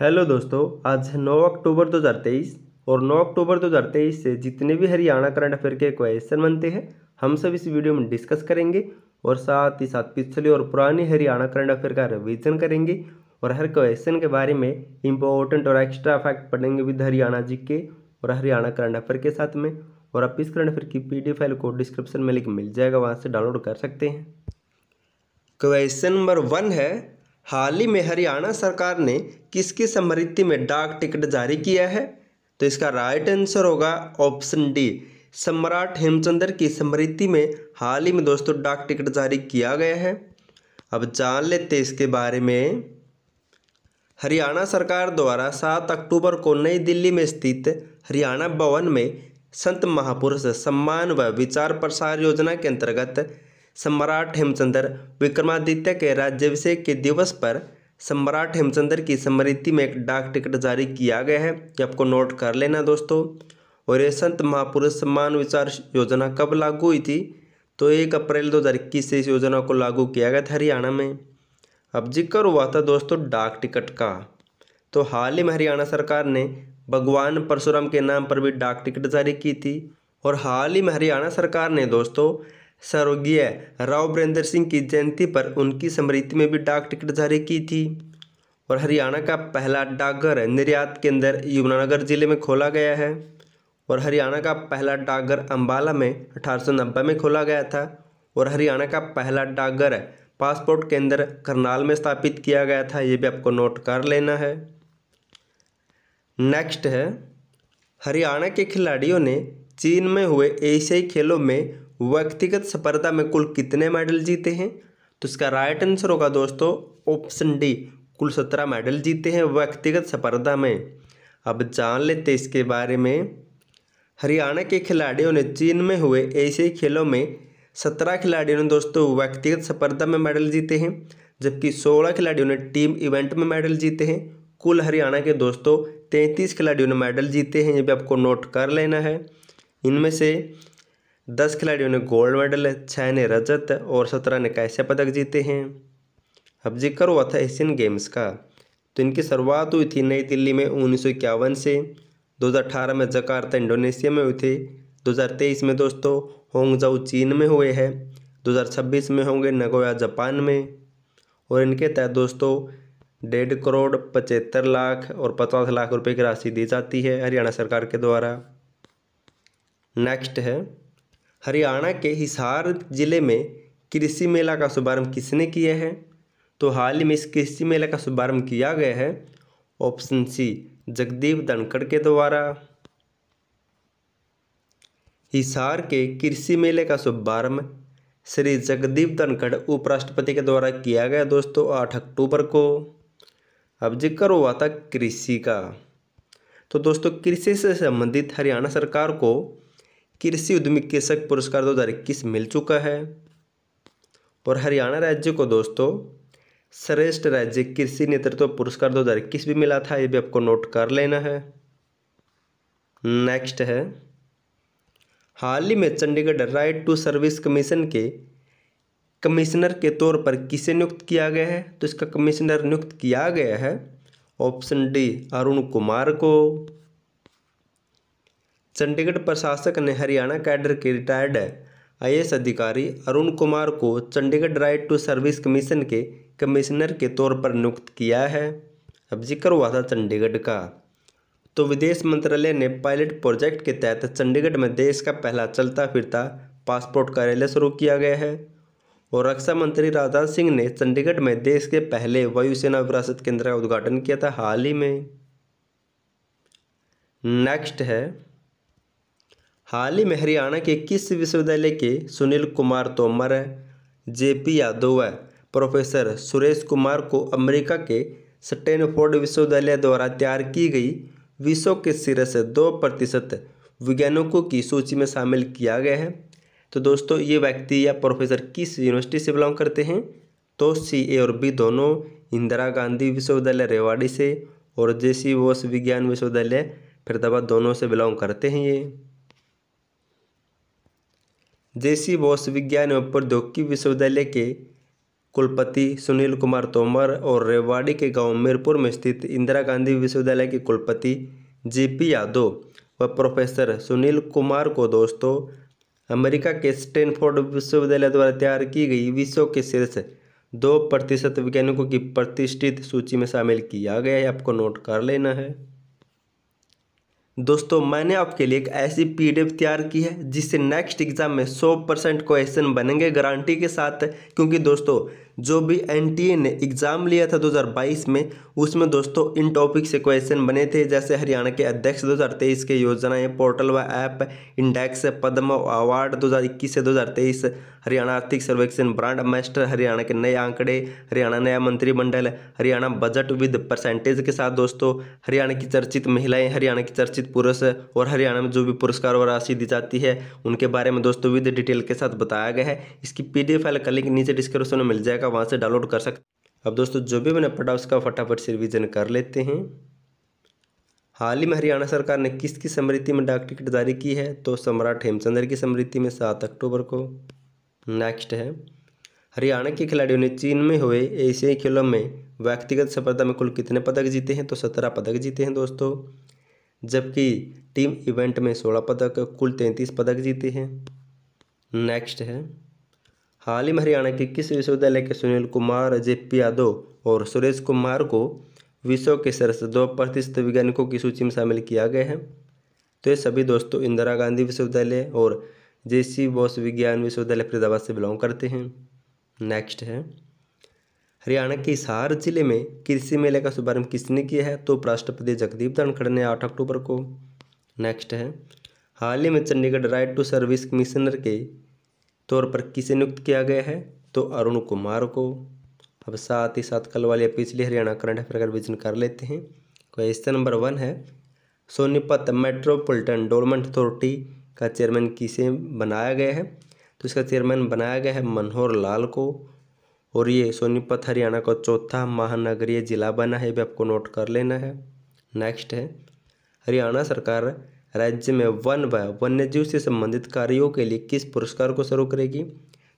hello दोस्तों आज है 9 अक्टूबर 2023 और 9 अक्टूबर 2023 से जितने भी हरियाणा करंट अफेयर के क्वेश्चन बनते हैं हम सब इस वीडियो में डिस्कस करेंगे और साथ ही साथ पिछले और पुराने हरियाणा करंट अफेयर का रिविजन करेंगे और हर क्वेश्चन के बारे में इंपॉर्टेंट और एक्स्ट्रा फैक्ट पढ़ेंगे विद हरियाणा जी के और हरियाणा करंट अफेयर के साथ में और आप इस करंट अफेयर की पी फाइल को डिस्क्रिप्शन में लिंक मिल जाएगा वहाँ से डाउनलोड कर सकते हैं क्वेश्चन नंबर वन है हाल ही में हरियाणा सरकार ने किसकी स्मृति में डाक टिकट जारी किया है तो इसका राइट आंसर होगा ऑप्शन डी सम्राट हेमचंद्र की स्मृति में हाल ही में दोस्तों डाक टिकट जारी किया गया है अब जान लेते इसके बारे में हरियाणा सरकार द्वारा सात अक्टूबर को नई दिल्ली में स्थित हरियाणा भवन में संत महापुरुष सम्मान व विचार प्रसार योजना के अंतर्गत सम्राट हेमचंद्र विक्रमादित्य के राज्याभिषेक के दिवस पर सम्राट हेमचंद्र की स्मृति में एक डाक टिकट जारी किया गया है ये आपको नोट कर लेना दोस्तों और ये संत महापुरुष सम्मान विचार योजना कब लागू हुई थी तो एक अप्रैल दो से इस योजना को लागू किया गया था हरियाणा में अब जिक्र हुआ था दोस्तों डाक टिकट का तो हाल ही में हरियाणा सरकार ने भगवान परशुराम के नाम पर भी डाक टिकट जारी की थी और हाल ही में हरियाणा सरकार ने दोस्तों सरोगीय राव बरेंद्र सिंह की जयंती पर उनकी स्मृति में भी डाक टिकट जारी की थी और हरियाणा का पहला डाकघर निर्यात केंद्र यमुनानगर जिले में खोला गया है और हरियाणा का पहला डाकघर अम्बाला में अठारह में खोला गया था और हरियाणा का पहला डाकघर पासपोर्ट केंद्र करनाल में स्थापित किया गया था ये भी आपको नोट कर लेना है नेक्स्ट है हरियाणा के खिलाड़ियों ने चीन में हुए एशियाई खेलों में व्यक्तिगत सफलता में कुल कितने मेडल जीते हैं तो इसका राइट आंसर होगा दोस्तों ऑप्शन डी कुल सत्रह मेडल जीते हैं व्यक्तिगत स्पर्धा में अब जान लेते इसके बारे में हरियाणा के खिलाड़ियों ने चीन में हुए ऐसे खेलों में सत्रह खिलाड़ियों ने दोस्तों व्यक्तिगत स्पर्धा में मेडल जीते हैं जबकि सोलह खिलाड़ियों ने टीम इवेंट में मेडल जीते हैं कुल हरियाणा के दोस्तों तैंतीस खिलाड़ियों ने मेडल जीते हैं ये भी आपको नोट कर लेना है इनमें से दस खिलाड़ियों ने गोल्ड मेडल छः ने रजत और सत्रह ने कैसे पदक जीते हैं अब जिक्र हुआ था एशियन गेम्स का तो इनकी शुरुआत हुई थी नई दिल्ली में उन्नीस से 2018 में जकार्ता इंडोनेशिया में हुई थी 2023 में दोस्तों होंगजाऊ चीन में हुए हैं 2026 में होंगे नगोया जापान में और इनके तहत दोस्तों डेढ़ करोड़ पचहत्तर लाख और पचास लाख रुपए की राशि दी जाती है हरियाणा सरकार के द्वारा नेक्स्ट है हरियाणा के हिसार ज़िले में कृषि मेला का शुभारंभ किसने किया है तो हाल ही में इस कृषि मेला का शुभारंभ किया गया है ऑप्शन सी जगदीप धनखड़ के द्वारा हिसार के कृषि मेले का शुभारंभ श्री जगदीप धनखड़ उपराष्ट्रपति के द्वारा किया गया दोस्तों आठ अक्टूबर को अब जिक्र हुआ था कृषि का तो दोस्तों कृषि से संबंधित हरियाणा सरकार को कृषि उद्यमी कृषक पुरस्कार इक्कीस मिल चुका है और हरियाणा राज्य को दोस्तों श्रेष्ठ राज्य कृषि नेतृत्व पुरस्कार इक्कीस भी मिला था ये भी आपको नोट कर लेना है नेक्स्ट है हाल ही में Chandigarh right to service commission के कमिश्नर के तौर पर किसे नियुक्त किया गया है तो इसका कमिश्नर नियुक्त किया गया है ऑप्शन डी अरुण कुमार को चंडीगढ़ प्रशासक ने हरियाणा कैडर के रिटायर्ड आई अधिकारी अरुण कुमार को Chandigarh right to service commission के कमिश्नर के तौर पर नियुक्त किया है अब जिक्र हुआ था चंडीगढ़ का तो विदेश मंत्रालय ने पायलट प्रोजेक्ट के तहत चंडीगढ़ में देश का पहला चलता फिरता पासपोर्ट कार्यालय शुरू किया गया है और रक्षा मंत्री राजनाथ सिंह ने चंडीगढ़ में देश के पहले वायुसेना विरासत केंद्र का उद्घाटन किया था हाल ही में नेक्स्ट है हाल ही में हरियाणा के किस विश्वविद्यालय के सुनील कुमार तोमर जे पी यादव व प्रोफेसर सुरेश कुमार को अमेरिका के स्टेनफोर्ड विश्वविद्यालय द्वारा तैयार की गई विश्व के सिरे से दो प्रतिशत वैज्ञानिकों की सूची में शामिल किया गया है तो दोस्तों ये व्यक्ति या प्रोफेसर किस यूनिवर्सिटी से बिलोंग करते हैं तो सी ए और बी दोनों इंदिरा गांधी विश्वविद्यालय रेवाड़ी से और जे सी विज्ञान विश्वविद्यालय फरीदाबाद दोनों से बिलोंग करते हैं ये जेसी बोस विज्ञान एवं प्रौद्योगिकी विश्वविद्यालय के कुलपति सुनील कुमार तोमर और रेवाड़ी के गांव मीरपुर में स्थित इंदिरा गांधी विश्वविद्यालय के कुलपति पी यादव व प्रोफेसर सुनील कुमार को दोस्तों अमेरिका के स्टैनफोर्ड विश्वविद्यालय द्वारा तैयार की गई विश्व के शीर्ष दो प्रतिशत वैज्ञानिकों की प्रतिष्ठित सूची में शामिल किया गया है आपको नोट कर लेना है दोस्तों मैंने आपके लिए एक ऐसी पीडीएफ तैयार की है जिससे नेक्स्ट एग्ज़ाम में 100 परसेंट क्वेश्चन बनेंगे गारंटी के साथ क्योंकि दोस्तों जो भी एन ने एग्ज़ाम लिया था 2022 में उसमें दोस्तों इन टॉपिक से क्वेश्चन बने थे जैसे हरियाणा के अध्यक्ष 2023 के योजनाएं पोर्टल व ऐप इंडेक्स पद्म अवार्ड 2021 से 2023 हरियाणा आर्थिक सर्वेक्षण ब्रांड मास्टर हरियाणा के नए आंकड़े हरियाणा नया मंत्रिमंडल हरियाणा बजट विद परसेंटेज के साथ दोस्तों हरियाणा की चर्चित महिलाएं हरियाणा की चर्चित पुरुष और हरियाणा में जो भी पुरस्कार और राशि दी जाती है उनके बारे में दोस्तों विद डिटेल के साथ बताया गया है इसकी पी फाइल का लिंक नीचे डिस्क्रिप्शन में मिल जाएगा का वहाँ से डाउनलोड कर सकते अब दोस्तों जो भी मैंने पढ़ा उसका फटाफट से रिविज़न कर लेते हैं हाल ही में हरियाणा सरकार ने किसकी स्मृति में डाक टिकट जारी की है तो सम्राट हेमचंद्र की स्मृति में सात अक्टूबर को नेक्स्ट है हरियाणा के खिलाड़ियों ने चीन में हुए एशियाई खेलों में व्यक्तिगत सफलता में कुल कितने पदक जीते हैं तो सत्रह पदक जीते हैं दोस्तों जबकि टीम इवेंट में सोलह पदक कुल तैंतीस पदक जीते हैं नेक्स्ट है हाल ही में हरियाणा के किस विश्वविद्यालय के सुनील कुमार अजय यादव और सुरेश कुमार को विश्व के सरस दो प्रतिशत वैज्ञानिकों की सूची में शामिल किया गया है तो ये सभी दोस्तों इंदिरा गांधी विश्वविद्यालय और जे सी बोस विज्ञान विश्वविद्यालय फरीदाबाद से बिलोंग करते हैं नेक्स्ट है हरियाणा के हिसार जिले में कृषि मेले का शुभारंभ किसने किया है तो राष्ट्रपति जगदीप धनखड़ ने आठ अक्टूबर को नेक्स्ट है हाल ही में Chandigarh right to service commissioner के तौर पर किसे नियुक्त किया गया है तो अरुण कुमार को अब साथ ही साथ कल वाले पिछले हरियाणा करंट अफेयर का रिविजन कर लेते हैं क्वेश्चन नंबर वन है सोनीपत मेट्रोपोलिटन डेवलपमेंट अथॉरिटी का चेयरमैन किसे बनाया गया है तो इसका चेयरमैन बनाया गया है मनोहर लाल को और ये सोनीपत हरियाणा का चौथा महानगरीय जिला बना है भी आपको नोट कर लेना है नेक्स्ट है हरियाणा सरकार राज्य में वन व वन्यजीव से संबंधित कार्यों के लिए किस पुरस्कार को शुरू करेगी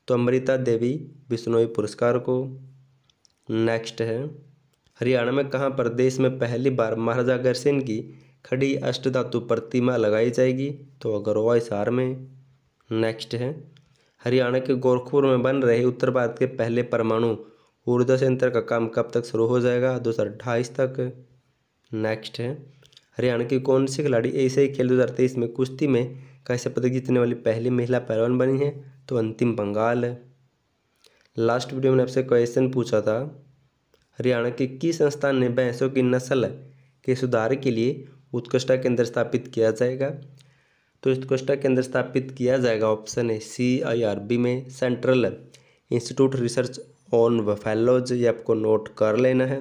तो अमृता देवी बिश्नोई पुरस्कार को नेक्स्ट है हरियाणा में कहाँ पर देश में पहली बार महाराजा अग्रसेन की खड़ी अष्टधातु प्रतिमा लगाई जाएगी तो अगरवा इसार में नेक्स्ट है हरियाणा के गोरखपुर में बन रहे उत्तर भारत के पहले परमाणु ऊर्जा सेंटर का काम कब तक शुरू हो जाएगा दो हज़ार तक नेक्स्ट है हरियाणा की कौन सी खिलाड़ी एशियाई खेल दो हज़ार तेईस में कुश्ती में कैसे पदक जीतने वाली पहली महिला पहलवान बनी है तो अंतिम बंगाल है लास्ट वीडियो मैंने आपसे क्वेश्चन पूछा था हरियाणा के किस संस्थान ने भैंसों की नस्ल के सुधार के लिए उत्कृष्टा केंद्र स्थापित किया जाएगा तो उत्कृष्टा केंद्र स्थापित किया जाएगा ऑप्शन है सी आई आर बी में central institute research on buffaloes ये आपको नोट कर लेना है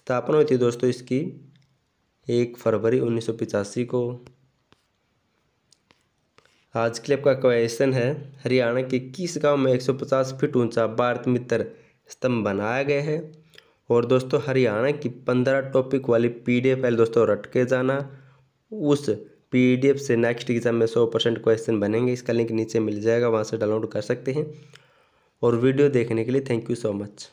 स्थापना हुई थी दोस्तों इसकी एक फरवरी उन्नीस सौ को आज के लिए आपका क्वेश्चन है हरियाणा के किस गांव में 150 फीट ऊंचा भारत मित्र स्तंभ बनाया गया है और दोस्तों हरियाणा की पंद्रह टॉपिक वाली पी डी एफ रट दोस्तों रटके जाना उस पी डी एफ से नेक्स्ट एग्जाम में सौ परसेंट क्वेश्चन बनेंगे इसका लिंक नीचे मिल जाएगा वहाँ से डाउनलोड कर सकते हैं और वीडियो देखने के लिए थैंक यू सो मच